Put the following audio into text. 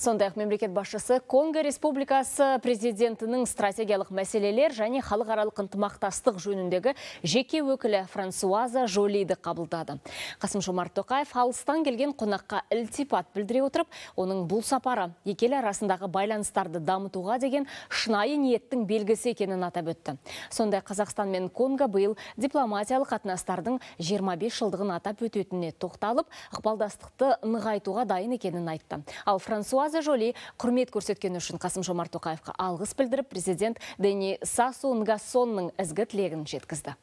сондай ақ мемлекет басшысы конго республикасы президентінің стратегиялық мәселелер және халықаралық ынтымақтастық жөніндегі жеке өкілі франсуаза жолиді қабылдады қасым жомарт тоқаев алыстан келген қонаққа ілтипат білдіре отырып оның бұл сапары екі ел арасындағы байланыстарды дамытуға деген шынайы ниеттің белгісі екенін атап өтті сондай қазақстан мен конго биыл дипломатиялық қатынастардың 25 жылдығын атап өтетініне тоқталып ықпалдастықты нығайтуға дайын екенін айтты ал франсуа Муаза Жоли құрмет көрсеткені үшін Қасым Жомарт Тоқаевқа алғыс білдіріп президент Дени Сасу Нгасонның ізгі тілегін жеткізді